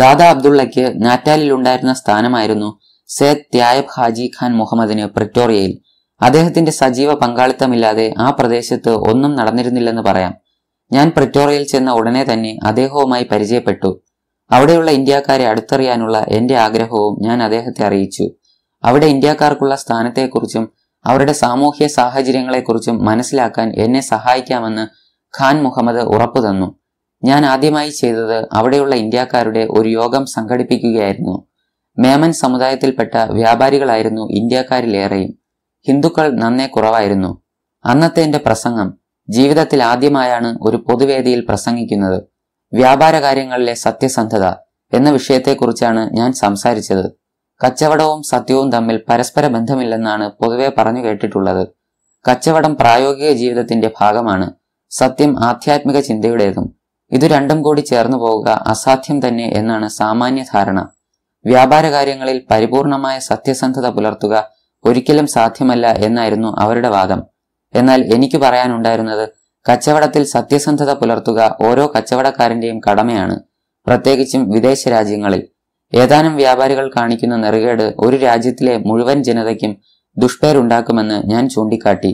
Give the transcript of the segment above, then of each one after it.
ദാദാ അബ്ദുള്ളയ്ക്ക് ഉണ്ടായിരുന്ന സ്ഥാനമായിരുന്നു സേദ് ത്യായബ് ഹാജി ഖാൻ മുഹമ്മദിന് പ്രിറ്റോറിയയിൽ അദ്ദേഹത്തിന്റെ സജീവ പങ്കാളിത്തമില്ലാതെ ആ പ്രദേശത്ത് ഒന്നും നടന്നിരുന്നില്ലെന്ന് പറയാം ഞാൻ പ്രിറ്റോറിയയിൽ ചെന്ന ഉടനെ തന്നെ അദ്ദേഹവുമായി പരിചയപ്പെട്ടു അവിടെയുള്ള ഇന്ത്യക്കാരെ അടുത്തറിയാനുള്ള എന്റെ ആഗ്രഹവും ഞാൻ അദ്ദേഹത്തെ അറിയിച്ചു അവിടെ ഇന്ത്യക്കാർക്കുള്ള സ്ഥാനത്തെക്കുറിച്ചും അവരുടെ സാമൂഹ്യ സാഹചര്യങ്ങളെക്കുറിച്ചും മനസ്സിലാക്കാൻ എന്നെ സഹായിക്കാമെന്ന് ഖാൻ മുഹമ്മദ് ഉറപ്പു തന്നു ഞാൻ ആദ്യമായി ചെയ്തത് അവിടെയുള്ള ഇന്ത്യക്കാരുടെ ഒരു യോഗം സംഘടിപ്പിക്കുകയായിരുന്നു മേമൻ സമുദായത്തിൽപ്പെട്ട വ്യാപാരികളായിരുന്നു ഇന്ത്യക്കാരിലേറെയും ഹിന്ദുക്കൾ നന്നേ കുറവായിരുന്നു അന്നത്തെ എന്റെ പ്രസംഗം ജീവിതത്തിൽ ആദ്യമായാണ് ഒരു പൊതുവേദിയിൽ പ്രസംഗിക്കുന്നത് വ്യാപാര കാര്യങ്ങളിലെ സത്യസന്ധത എന്ന വിഷയത്തെക്കുറിച്ചാണ് ഞാൻ സംസാരിച്ചത് കച്ചവടവും സത്യവും തമ്മിൽ പരസ്പര ബന്ധമില്ലെന്നാണ് പൊതുവെ പറഞ്ഞു കേട്ടിട്ടുള്ളത് കച്ചവടം പ്രായോഗിക ജീവിതത്തിന്റെ ഭാഗമാണ് സത്യം ആധ്യാത്മിക ചിന്തയുടേതും ഇത് രണ്ടും കൂടി ചേർന്നു പോവുക അസാധ്യം തന്നെ എന്നാണ് സാമാന്യ ധാരണ വ്യാപാര കാര്യങ്ങളിൽ പരിപൂർണമായ സത്യസന്ധത പുലർത്തുക ഒരിക്കലും സാധ്യമല്ല എന്നായിരുന്നു അവരുടെ വാദം എന്നാൽ എനിക്ക് പറയാനുണ്ടായിരുന്നത് കച്ചവടത്തിൽ സത്യസന്ധത പുലർത്തുക ഓരോ കച്ചവടക്കാരന്റെയും കടമയാണ് പ്രത്യേകിച്ചും വിദേശ രാജ്യങ്ങളിൽ ഏതാനും വ്യാപാരികൾ കാണിക്കുന്ന നെറുകേട് ഒരു രാജ്യത്തിലെ മുഴുവൻ ജനതയ്ക്കും ദുഷ്പേരുണ്ടാക്കുമെന്ന് ഞാൻ ചൂണ്ടിക്കാട്ടി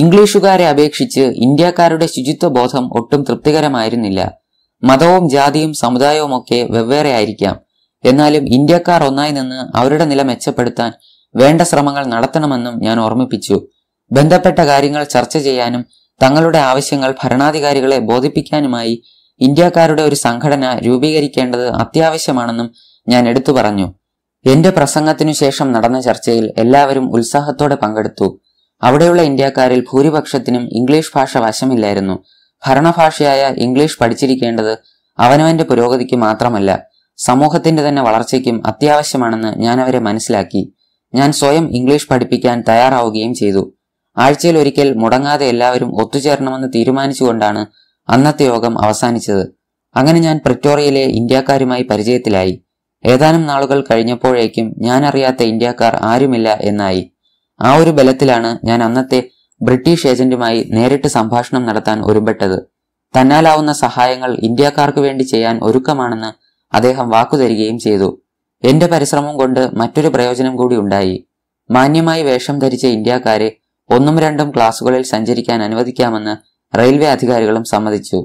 ഇംഗ്ലീഷുകാരെ അപേക്ഷിച്ച് ഇന്ത്യക്കാരുടെ ബോധം ഒട്ടും തൃപ്തികരമായിരുന്നില്ല മതവും ജാതിയും സമുദായവും ഒക്കെ വെവ്വേറെ ആയിരിക്കാം എന്നാലും ഇന്ത്യക്കാർ ഒന്നായി നിന്ന് അവരുടെ നില മെച്ചപ്പെടുത്താൻ വേണ്ട ശ്രമങ്ങൾ നടത്തണമെന്നും ഞാൻ ഓർമ്മിപ്പിച്ചു ബന്ധപ്പെട്ട കാര്യങ്ങൾ ചർച്ച ചെയ്യാനും തങ്ങളുടെ ആവശ്യങ്ങൾ ഭരണാധികാരികളെ ബോധിപ്പിക്കാനുമായി ഇന്ത്യക്കാരുടെ ഒരു സംഘടന രൂപീകരിക്കേണ്ടത് അത്യാവശ്യമാണെന്നും ഞാൻ എടുത്തു പറഞ്ഞു എന്റെ പ്രസംഗത്തിനു ശേഷം നടന്ന ചർച്ചയിൽ എല്ലാവരും ഉത്സാഹത്തോടെ പങ്കെടുത്തു അവിടെയുള്ള ഇന്ത്യക്കാരിൽ ഭൂരിപക്ഷത്തിനും ഇംഗ്ലീഷ് ഭാഷ വശമില്ലായിരുന്നു ഭരണഭാഷയായ ഇംഗ്ലീഷ് പഠിച്ചിരിക്കേണ്ടത് അവനവന്റെ പുരോഗതിക്ക് മാത്രമല്ല സമൂഹത്തിന്റെ തന്നെ വളർച്ചയ്ക്കും അത്യാവശ്യമാണെന്ന് ഞാൻ അവരെ മനസ്സിലാക്കി ഞാൻ സ്വയം ഇംഗ്ലീഷ് പഠിപ്പിക്കാൻ തയ്യാറാവുകയും ചെയ്തു ആഴ്ചയിൽ ഒരിക്കൽ മുടങ്ങാതെ എല്ലാവരും ഒത്തുചേരണമെന്ന് തീരുമാനിച്ചുകൊണ്ടാണ് അന്നത്തെ യോഗം അവസാനിച്ചത് അങ്ങനെ ഞാൻ പ്രിറ്റോറിയയിലെ ഇന്ത്യക്കാരുമായി പരിചയത്തിലായി ഏതാനും നാളുകൾ കഴിഞ്ഞപ്പോഴേക്കും ഞാൻ അറിയാത്ത ഇന്ത്യക്കാർ ആരുമില്ല എന്നായി ആ ഒരു ബലത്തിലാണ് ഞാൻ അന്നത്തെ ബ്രിട്ടീഷ് ഏജന്റുമായി നേരിട്ട് സംഭാഷണം നടത്താൻ ഒരുമ്പെട്ടത് തന്നാലാവുന്ന സഹായങ്ങൾ ഇന്ത്യക്കാർക്ക് വേണ്ടി ചെയ്യാൻ ഒരുക്കമാണെന്ന് അദ്ദേഹം വാക്കുതരികയും ചെയ്തു എന്റെ പരിശ്രമം കൊണ്ട് മറ്റൊരു പ്രയോജനം കൂടി ഉണ്ടായി മാന്യമായി വേഷം ധരിച്ച ഇന്ത്യക്കാരെ ഒന്നും രണ്ടും ക്ലാസുകളിൽ സഞ്ചരിക്കാൻ അനുവദിക്കാമെന്ന് റെയിൽവേ അധികാരികളും സമ്മതിച്ചു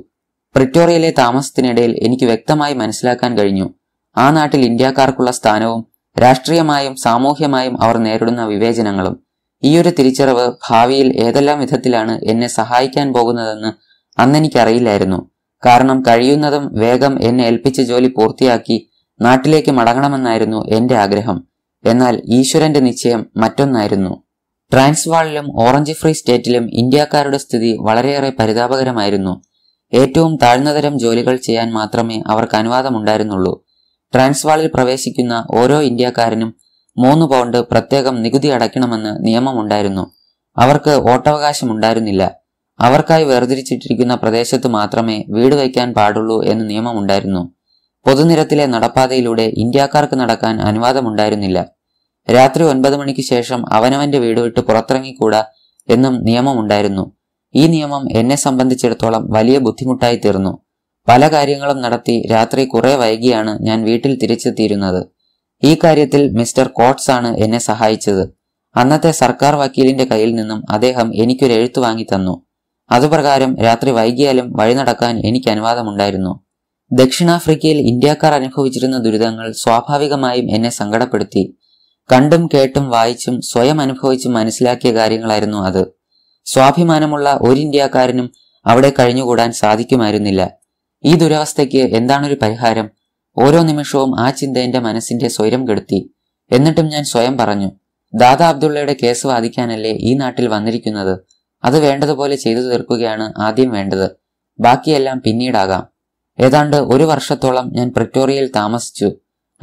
പ്രിറ്റോറിയയിലെ താമസത്തിനിടയിൽ എനിക്ക് വ്യക്തമായി മനസ്സിലാക്കാൻ കഴിഞ്ഞു ആ നാട്ടിൽ ഇന്ത്യക്കാർക്കുള്ള സ്ഥാനവും രാഷ്ട്രീയമായും സാമൂഹ്യമായും അവർ നേരിടുന്ന വിവേചനങ്ങളും ഈ ഒരു തിരിച്ചറിവ് ഭാവിയിൽ ഏതെല്ലാം വിധത്തിലാണ് എന്നെ സഹായിക്കാൻ പോകുന്നതെന്ന് അന്നെനിക്കറിയില്ലായിരുന്നു കാരണം കഴിയുന്നതും വേഗം എന്നെ ഏൽപ്പിച്ച ജോലി പൂർത്തിയാക്കി നാട്ടിലേക്ക് മടങ്ങണമെന്നായിരുന്നു എൻ്റെ ആഗ്രഹം എന്നാൽ ഈശ്വരന്റെ നിശ്ചയം മറ്റൊന്നായിരുന്നു ട്രാൻസ്വാളിലും ഓറഞ്ച് ഫ്രീ സ്റ്റേറ്റിലും ഇന്ത്യക്കാരുടെ സ്ഥിതി വളരെയേറെ പരിതാപകരമായിരുന്നു ഏറ്റവും താഴ്ന്നതരം ജോലികൾ ചെയ്യാൻ മാത്രമേ അവർക്ക് അനുവാദമുണ്ടായിരുന്നുള്ളൂ ട്രാൻസ്വാളിൽ പ്രവേശിക്കുന്ന ഓരോ ഇന്ത്യക്കാരനും മൂന്ന് പൗണ്ട് പ്രത്യേകം നികുതി അടയ്ക്കണമെന്ന് നിയമമുണ്ടായിരുന്നു അവർക്ക് ഉണ്ടായിരുന്നില്ല അവർക്കായി വേർതിരിച്ചിട്ടിരിക്കുന്ന പ്രദേശത്ത് മാത്രമേ വീട് വയ്ക്കാൻ പാടുള്ളൂ എന്ന് നിയമമുണ്ടായിരുന്നു പൊതുനിരത്തിലെ നടപ്പാതയിലൂടെ ഇന്ത്യക്കാർക്ക് നടക്കാൻ അനുവാദമുണ്ടായിരുന്നില്ല രാത്രി ഒൻപത് മണിക്ക് ശേഷം അവനവന്റെ വീട് വിട്ട് പുറത്തിറങ്ങിക്കൂടാ എന്നും നിയമമുണ്ടായിരുന്നു ഈ നിയമം എന്നെ സംബന്ധിച്ചിടത്തോളം വലിയ ബുദ്ധിമുട്ടായി തീർന്നു പല കാര്യങ്ങളും നടത്തി രാത്രി കുറെ വൈകിയാണ് ഞാൻ വീട്ടിൽ തിരിച്ചെത്തിയിരുന്നത് ഈ കാര്യത്തിൽ മിസ്റ്റർ കോട്ട്സ് ആണ് എന്നെ സഹായിച്ചത് അന്നത്തെ സർക്കാർ വക്കീലിന്റെ കയ്യിൽ നിന്നും അദ്ദേഹം എനിക്കൊരു എഴുത്ത് വാങ്ങി തന്നു അതുപ്രകാരം രാത്രി വൈകിയാലും വഴി നടക്കാൻ എനിക്ക് അനുവാദമുണ്ടായിരുന്നു ദക്ഷിണാഫ്രിക്കയിൽ ഇന്ത്യക്കാർ അനുഭവിച്ചിരുന്ന ദുരിതങ്ങൾ സ്വാഭാവികമായും എന്നെ സങ്കടപ്പെടുത്തി കണ്ടും കേട്ടും വായിച്ചും സ്വയം അനുഭവിച്ചും മനസ്സിലാക്കിയ കാര്യങ്ങളായിരുന്നു അത് സ്വാഭിമാനമുള്ള ഒരു ഇന്ത്യക്കാരനും അവിടെ കഴിഞ്ഞുകൂടാൻ സാധിക്കുമായിരുന്നില്ല ഈ ദുരവസ്ഥയ്ക്ക് എന്താണൊരു പരിഹാരം ഓരോ നിമിഷവും ആ ചിന്ത എന്റെ മനസ്സിന്റെ സ്വയം കെടുത്തി എന്നിട്ടും ഞാൻ സ്വയം പറഞ്ഞു ദാദാ അബ്ദുള്ളയുടെ കേസ് വാദിക്കാനല്ലേ ഈ നാട്ടിൽ വന്നിരിക്കുന്നത് അത് വേണ്ടതുപോലെ ചെയ്തു തീർക്കുകയാണ് ആദ്യം വേണ്ടത് ബാക്കിയെല്ലാം പിന്നീടാകാം ഏതാണ്ട് ഒരു വർഷത്തോളം ഞാൻ പ്രിറ്റോറിയയിൽ താമസിച്ചു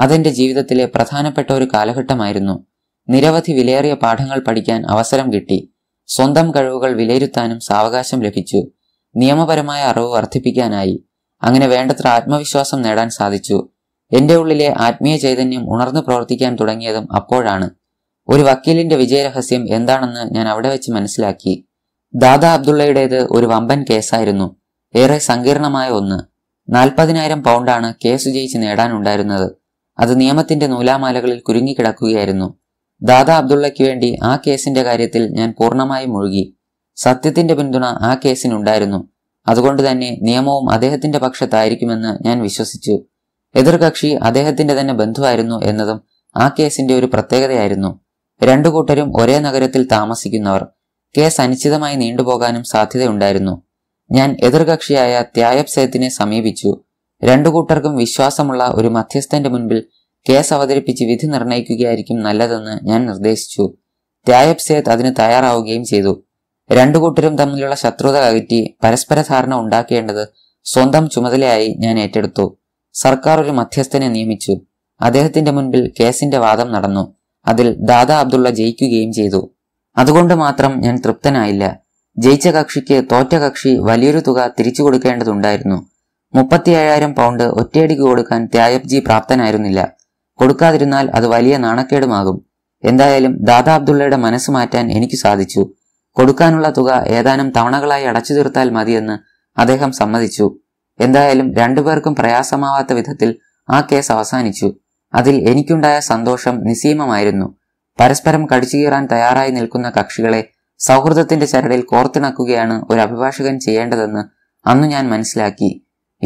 അതെന്റെ ജീവിതത്തിലെ പ്രധാനപ്പെട്ട ഒരു കാലഘട്ടമായിരുന്നു നിരവധി വിലയേറിയ പാഠങ്ങൾ പഠിക്കാൻ അവസരം കിട്ടി സ്വന്തം കഴിവുകൾ വിലയിരുത്താനും സാവകാശം ലഭിച്ചു നിയമപരമായ അറിവ് വർദ്ധിപ്പിക്കാനായി അങ്ങനെ വേണ്ടത്ര ആത്മവിശ്വാസം നേടാൻ സാധിച്ചു എന്റെ ഉള്ളിലെ ആത്മീയ ചൈതന്യം ഉണർന്നു പ്രവർത്തിക്കാൻ തുടങ്ങിയതും അപ്പോഴാണ് ഒരു വക്കീലിന്റെ വിജയരഹസ്യം എന്താണെന്ന് ഞാൻ അവിടെ വെച്ച് മനസ്സിലാക്കി ദാദാ അബ്ദുള്ളയുടേത് ഒരു വമ്പൻ കേസായിരുന്നു ഏറെ സങ്കീർണമായ ഒന്ന് നാൽപ്പതിനായിരം പൗണ്ടാണ് കേസ് ജയിച്ച് നേടാനുണ്ടായിരുന്നത് അത് നിയമത്തിന്റെ നൂലാമാലകളിൽ കുരുങ്ങിക്കിടക്കുകയായിരുന്നു ദാദാ അബ്ദുള്ളയ്ക്ക് വേണ്ടി ആ കേസിന്റെ കാര്യത്തിൽ ഞാൻ പൂർണ്ണമായും മുഴുകി സത്യത്തിന്റെ പിന്തുണ ആ കേസിനുണ്ടായിരുന്നു അതുകൊണ്ട് തന്നെ നിയമവും അദ്ദേഹത്തിന്റെ പക്ഷത്തായിരിക്കുമെന്ന് ഞാൻ വിശ്വസിച്ചു എതിർകക്ഷി അദ്ദേഹത്തിന്റെ തന്നെ ബന്ധുവായിരുന്നു എന്നതും ആ കേസിന്റെ ഒരു പ്രത്യേകതയായിരുന്നു രണ്ടു കൂട്ടരും ഒരേ നഗരത്തിൽ താമസിക്കുന്നവർ കേസ് അനിശ്ചിതമായി നീണ്ടുപോകാനും സാധ്യതയുണ്ടായിരുന്നു ഞാൻ എതിർകക്ഷിയായ ത്യായബ് സേത്തിനെ സമീപിച്ചു രണ്ടു കൂട്ടർക്കും വിശ്വാസമുള്ള ഒരു മധ്യസ്ഥന്റെ മുൻപിൽ കേസ് അവതരിപ്പിച്ച് വിധി നിർണയിക്കുകയായിരിക്കും നല്ലതെന്ന് ഞാൻ നിർദ്ദേശിച്ചു ത്യായബ് സേത്ത് അതിന് തയ്യാറാവുകയും ചെയ്തു രണ്ടു കൂട്ടരും തമ്മിലുള്ള ശത്രുത അകറ്റി പരസ്പര ധാരണ ഉണ്ടാക്കേണ്ടത് സ്വന്തം ചുമതലയായി ഞാൻ ഏറ്റെടുത്തു സർക്കാർ ഒരു മധ്യസ്ഥനെ നിയമിച്ചു അദ്ദേഹത്തിന്റെ മുൻപിൽ കേസിന്റെ വാദം നടന്നു അതിൽ ദാദാ അബ്ദുള്ള ജയിക്കുകയും ചെയ്തു അതുകൊണ്ട് മാത്രം ഞാൻ തൃപ്തനായില്ല ജയിച്ച കക്ഷിക്ക് തോറ്റ കക്ഷി വലിയൊരു തുക തിരിച്ചു കൊടുക്കേണ്ടതുണ്ടായിരുന്നു മുപ്പത്തിയേഴായിരം പൗണ്ട് ഒറ്റയടിക്ക് കൊടുക്കാൻ ത്യായബ്ജി പ്രാപ്തനായിരുന്നില്ല കൊടുക്കാതിരുന്നാൽ അത് വലിയ നാണക്കേടുമാകും എന്തായാലും ദാദാ അബ്ദുള്ളയുടെ മനസ്സ് മാറ്റാൻ എനിക്ക് സാധിച്ചു കൊടുക്കാനുള്ള തുക ഏതാനും തവണകളായി അടച്ചു തീർത്താൽ മതിയെന്ന് അദ്ദേഹം സമ്മതിച്ചു എന്തായാലും രണ്ടുപേർക്കും പ്രയാസമാവാത്ത വിധത്തിൽ ആ കേസ് അവസാനിച്ചു അതിൽ എനിക്കുണ്ടായ സന്തോഷം നിസീമമായിരുന്നു പരസ്പരം കടിച്ചുകീറാൻ തയ്യാറായി നിൽക്കുന്ന കക്ഷികളെ സൗഹൃദത്തിന്റെ ചരടിൽ കോർത്തിണക്കുകയാണ് ഒരു അഭിഭാഷകൻ ചെയ്യേണ്ടതെന്ന് അന്ന് ഞാൻ മനസ്സിലാക്കി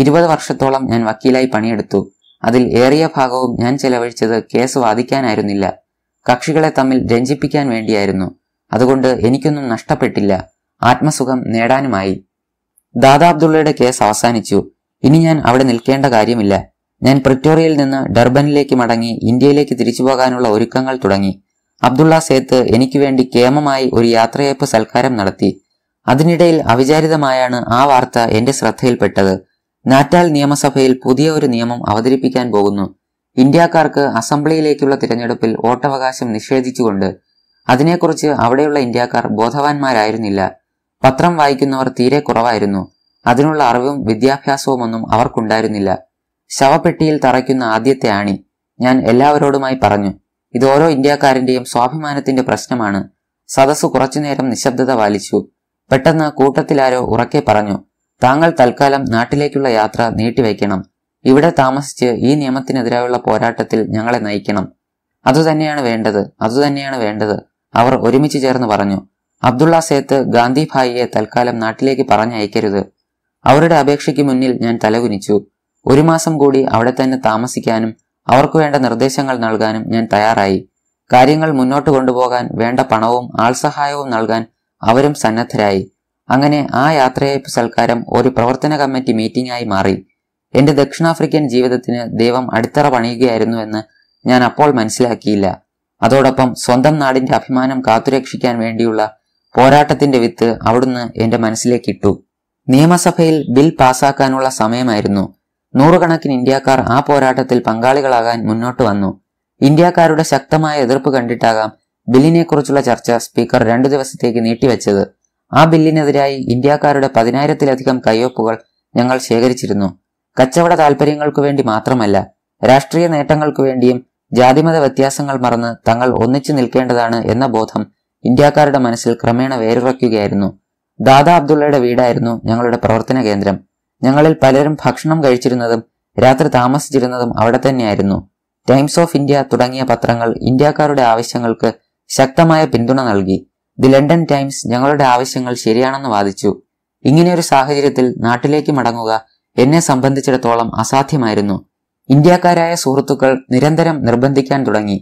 ഇരുപത് വർഷത്തോളം ഞാൻ വക്കീലായി പണിയെടുത്തു അതിൽ ഏറിയ ഭാഗവും ഞാൻ ചെലവഴിച്ചത് കേസ് വാദിക്കാനായിരുന്നില്ല കക്ഷികളെ തമ്മിൽ രഞ്ജിപ്പിക്കാൻ വേണ്ടിയായിരുന്നു അതുകൊണ്ട് എനിക്കൊന്നും നഷ്ടപ്പെട്ടില്ല ആത്മസുഖം നേടാനുമായി ദാദാ അബ്ദുള്ളയുടെ കേസ് അവസാനിച്ചു ഇനി ഞാൻ അവിടെ നിൽക്കേണ്ട കാര്യമില്ല ഞാൻ പ്രിറ്റോറിയയിൽ നിന്ന് ഡർബനിലേക്ക് മടങ്ങി ഇന്ത്യയിലേക്ക് തിരിച്ചു പോകാനുള്ള ഒരുക്കങ്ങൾ തുടങ്ങി അബ്ദുള്ള സേത്ത് എനിക്ക് വേണ്ടി കേമമായി ഒരു യാത്രയയപ്പ് സൽക്കാരം നടത്തി അതിനിടയിൽ അവിചാരിതമായാണ് ആ വാർത്ത എന്റെ ശ്രദ്ധയിൽപ്പെട്ടത് നാറ്റാൽ നിയമസഭയിൽ പുതിയ ഒരു നിയമം അവതരിപ്പിക്കാൻ പോകുന്നു ഇന്ത്യക്കാർക്ക് അസംബ്ലിയിലേക്കുള്ള തിരഞ്ഞെടുപ്പിൽ വോട്ടവകാശം നിഷേധിച്ചുകൊണ്ട് അതിനെക്കുറിച്ച് അവിടെയുള്ള ഇന്ത്യക്കാർ ബോധവാന്മാരായിരുന്നില്ല പത്രം വായിക്കുന്നവർ തീരെ കുറവായിരുന്നു അതിനുള്ള അറിവും ഒന്നും അവർക്കുണ്ടായിരുന്നില്ല ശവപ്പെട്ടിയിൽ തറയ്ക്കുന്ന ആദ്യത്തെ ആണി ഞാൻ എല്ലാവരോടുമായി പറഞ്ഞു ഇത് ഓരോ ഇന്ത്യക്കാരന്റെയും സ്വാഭിമാനത്തിന്റെ പ്രശ്നമാണ് സദസ് കുറച്ചുനേരം നിശബ്ദത പാലിച്ചു പെട്ടെന്ന് കൂട്ടത്തിലാരോ ഉറക്കെ പറഞ്ഞു താങ്കൾ തൽക്കാലം നാട്ടിലേക്കുള്ള യാത്ര നീട്ടിവെക്കണം ഇവിടെ താമസിച്ച് ഈ നിയമത്തിനെതിരായുള്ള പോരാട്ടത്തിൽ ഞങ്ങളെ നയിക്കണം അതുതന്നെയാണ് വേണ്ടത് അതുതന്നെയാണ് വേണ്ടത് അവർ ഒരുമിച്ച് ചേർന്ന് പറഞ്ഞു അബ്ദുള്ള സേത്ത് ഗാന്ധി ഭായിയെ തൽക്കാലം നാട്ടിലേക്ക് പറഞ്ഞയക്കരുത് അവരുടെ അപേക്ഷയ്ക്ക് മുന്നിൽ ഞാൻ തലകുനിച്ചു ഒരു മാസം കൂടി അവിടെ തന്നെ താമസിക്കാനും അവർക്ക് വേണ്ട നിർദ്ദേശങ്ങൾ നൽകാനും ഞാൻ തയ്യാറായി കാര്യങ്ങൾ മുന്നോട്ട് കൊണ്ടുപോകാൻ വേണ്ട പണവും ആൾസഹായവും നൽകാൻ അവരും സന്നദ്ധരായി അങ്ങനെ ആ യാത്രയെ സൽക്കാരം ഒരു പ്രവർത്തന കമ്മിറ്റി മീറ്റിംഗായി മാറി എന്റെ ദക്ഷിണാഫ്രിക്കൻ ജീവിതത്തിന് ദൈവം അടിത്തറ പണിയുകയായിരുന്നു എന്ന് ഞാൻ അപ്പോൾ മനസ്സിലാക്കിയില്ല അതോടൊപ്പം സ്വന്തം നാടിന്റെ അഭിമാനം കാത്തുരക്ഷിക്കാൻ വേണ്ടിയുള്ള പോരാട്ടത്തിന്റെ വിത്ത് അവിടുന്ന് എന്റെ മനസ്സിലേക്ക് ഇട്ടു നിയമസഭയിൽ ബിൽ പാസാക്കാനുള്ള സമയമായിരുന്നു നൂറുകണക്കിന് ഇന്ത്യക്കാർ ആ പോരാട്ടത്തിൽ പങ്കാളികളാകാൻ മുന്നോട്ട് വന്നു ഇന്ത്യക്കാരുടെ ശക്തമായ എതിർപ്പ് കണ്ടിട്ടാകാം ബില്ലിനെക്കുറിച്ചുള്ള ചർച്ച സ്പീക്കർ രണ്ടു ദിവസത്തേക്ക് നീട്ടിവെച്ചത് ആ ബില്ലിനെതിരായി ഇന്ത്യക്കാരുടെ പതിനായിരത്തിലധികം കയ്യൊപ്പുകൾ ഞങ്ങൾ ശേഖരിച്ചിരുന്നു കച്ചവട താൽപര്യങ്ങൾക്കു വേണ്ടി മാത്രമല്ല രാഷ്ട്രീയ നേട്ടങ്ങൾക്കു വേണ്ടിയും ജാതിമത വ്യത്യാസങ്ങൾ മറന്ന് തങ്ങൾ ഒന്നിച്ചു നിൽക്കേണ്ടതാണ് എന്ന ബോധം ഇന്ത്യക്കാരുടെ മനസ്സിൽ ക്രമേണ വേരുറയ്ക്കുകയായിരുന്നു ദാദാ അബ്ദുള്ളയുടെ വീടായിരുന്നു ഞങ്ങളുടെ പ്രവർത്തന കേന്ദ്രം ഞങ്ങളിൽ പലരും ഭക്ഷണം കഴിച്ചിരുന്നതും രാത്രി താമസിച്ചിരുന്നതും അവിടെ തന്നെയായിരുന്നു ടൈംസ് ഓഫ് ഇന്ത്യ തുടങ്ങിയ പത്രങ്ങൾ ഇന്ത്യക്കാരുടെ ആവശ്യങ്ങൾക്ക് ശക്തമായ പിന്തുണ നൽകി ദി ലണ്ടൻ ടൈംസ് ഞങ്ങളുടെ ആവശ്യങ്ങൾ ശരിയാണെന്ന് വാദിച്ചു ഇങ്ങനെയൊരു സാഹചര്യത്തിൽ നാട്ടിലേക്ക് മടങ്ങുക എന്നെ സംബന്ധിച്ചിടത്തോളം അസാധ്യമായിരുന്നു ഇന്ത്യക്കാരായ സുഹൃത്തുക്കൾ നിരന്തരം നിർബന്ധിക്കാൻ തുടങ്ങി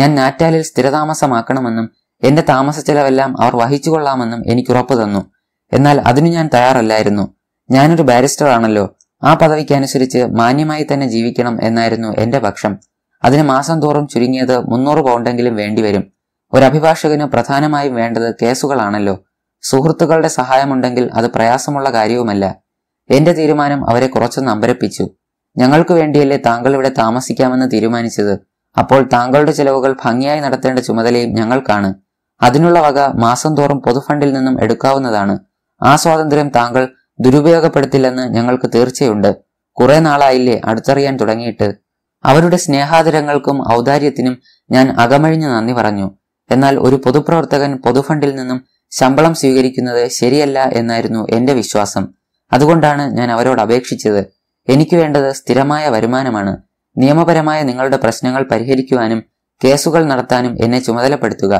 ഞാൻ നാറ്റാലിൽ സ്ഥിരതാമസമാക്കണമെന്നും എന്റെ താമസ ചെലവെല്ലാം അവർ വഹിച്ചുകൊള്ളാമെന്നും എനിക്ക് ഉറപ്പ് തന്നു എന്നാൽ അതിനു ഞാൻ തയ്യാറല്ലായിരുന്നു ഞാനൊരു ബാരിസ്റ്റർ ആണല്ലോ ആ പദവിക്ക് അനുസരിച്ച് മാന്യമായി തന്നെ ജീവിക്കണം എന്നായിരുന്നു എന്റെ പക്ഷം അതിന് മാസം തോറും ചുരുങ്ങിയത് മുന്നൂറ് പൗണ്ടെങ്കിലും വേണ്ടിവരും ഒരു അഭിഭാഷകന് പ്രധാനമായും വേണ്ടത് കേസുകളാണല്ലോ സുഹൃത്തുക്കളുടെ സഹായമുണ്ടെങ്കിൽ അത് പ്രയാസമുള്ള കാര്യവുമല്ല എന്റെ തീരുമാനം അവരെ കുറച്ചൊന്ന് അമ്പരപ്പിച്ചു ഞങ്ങൾക്ക് വേണ്ടിയല്ലേ താങ്കൾ ഇവിടെ താമസിക്കാമെന്ന് തീരുമാനിച്ചത് അപ്പോൾ താങ്കളുടെ ചെലവുകൾ ഭംഗിയായി നടത്തേണ്ട ചുമതലയും ഞങ്ങൾക്കാണ് അതിനുള്ള വക മാസം തോറും പൊതുഫണ്ടിൽ നിന്നും എടുക്കാവുന്നതാണ് ആ സ്വാതന്ത്ര്യം താങ്കൾ ദുരുപയോഗപ്പെടുത്തില്ലെന്ന് ഞങ്ങൾക്ക് തീർച്ചയുണ്ട് കുറെ നാളായില്ലേ അടുത്തറിയാൻ തുടങ്ങിയിട്ട് അവരുടെ സ്നേഹാദരങ്ങൾക്കും ഔദാര്യത്തിനും ഞാൻ അകമഴിഞ്ഞ് നന്ദി പറഞ്ഞു എന്നാൽ ഒരു പൊതുപ്രവർത്തകൻ പൊതുഫണ്ടിൽ നിന്നും ശമ്പളം സ്വീകരിക്കുന്നത് ശരിയല്ല എന്നായിരുന്നു എന്റെ വിശ്വാസം അതുകൊണ്ടാണ് ഞാൻ അവരോട് അപേക്ഷിച്ചത് എനിക്ക് വേണ്ടത് സ്ഥിരമായ വരുമാനമാണ് നിയമപരമായ നിങ്ങളുടെ പ്രശ്നങ്ങൾ പരിഹരിക്കുവാനും കേസുകൾ നടത്താനും എന്നെ ചുമതലപ്പെടുത്തുക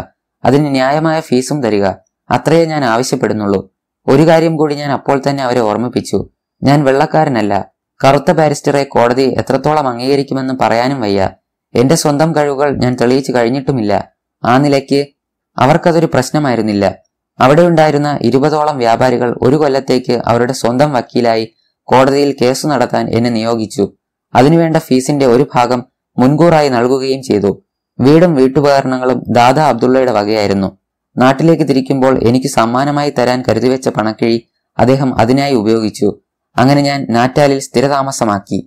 അതിന് ന്യായമായ ഫീസും തരിക അത്രയേ ഞാൻ ആവശ്യപ്പെടുന്നുള്ളൂ ഒരു കാര്യം കൂടി ഞാൻ അപ്പോൾ തന്നെ അവരെ ഓർമ്മിപ്പിച്ചു ഞാൻ വെള്ളക്കാരനല്ല കറുത്ത ബാരിസ്റ്ററെ കോടതി എത്രത്തോളം അംഗീകരിക്കുമെന്ന് പറയാനും വയ്യ എന്റെ സ്വന്തം കഴിവുകൾ ഞാൻ തെളിയിച്ചു കഴിഞ്ഞിട്ടുമില്ല ആ നിലയ്ക്ക് അവർക്കതൊരു പ്രശ്നമായിരുന്നില്ല അവിടെ ഉണ്ടായിരുന്ന ഇരുപതോളം വ്യാപാരികൾ ഒരു കൊല്ലത്തേക്ക് അവരുടെ സ്വന്തം വക്കീലായി കോടതിയിൽ കേസ് നടത്താൻ എന്നെ നിയോഗിച്ചു അതിനുവേണ്ട ഫീസിന്റെ ഒരു ഭാഗം മുൻകൂറായി നൽകുകയും ചെയ്തു വീടും വീട്ടുപകരണങ്ങളും ദാദാ അബ്ദുള്ളയുടെ വകയായിരുന്നു നാട്ടിലേക്ക് തിരിക്കുമ്പോൾ എനിക്ക് സമ്മാനമായി തരാൻ കരുതിവെച്ച പണക്കിഴി അദ്ദേഹം അതിനായി ഉപയോഗിച്ചു അങ്ങനെ ഞാൻ നാറ്റാലിൽ സ്ഥിരതാമസമാക്കി